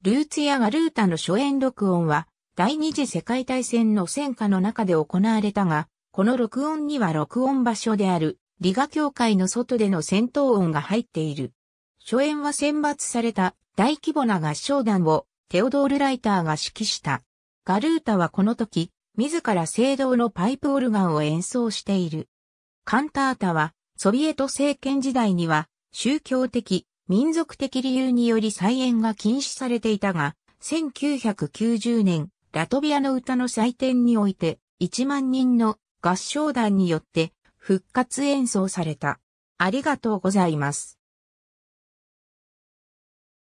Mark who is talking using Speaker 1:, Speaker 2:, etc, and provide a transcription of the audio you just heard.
Speaker 1: ルーツ
Speaker 2: やガルータの初演録音は、第二次世界大戦の戦火の中で行われたが、この録音には録音場所である、リガ教会の外での戦闘音が入っている。初演は選抜された大規模な合唱団をテオドール・ライターが指揮した。ガルータはこの時、自ら聖堂のパイプオルガンを演奏している。カンタータは、ソビエト政権時代には、宗教的、民族的理由により再演が禁止されていたが、1990年、ラトビアの歌の祭典において、1万人の合唱団によって復活演奏された。ありがとうござ
Speaker 1: います。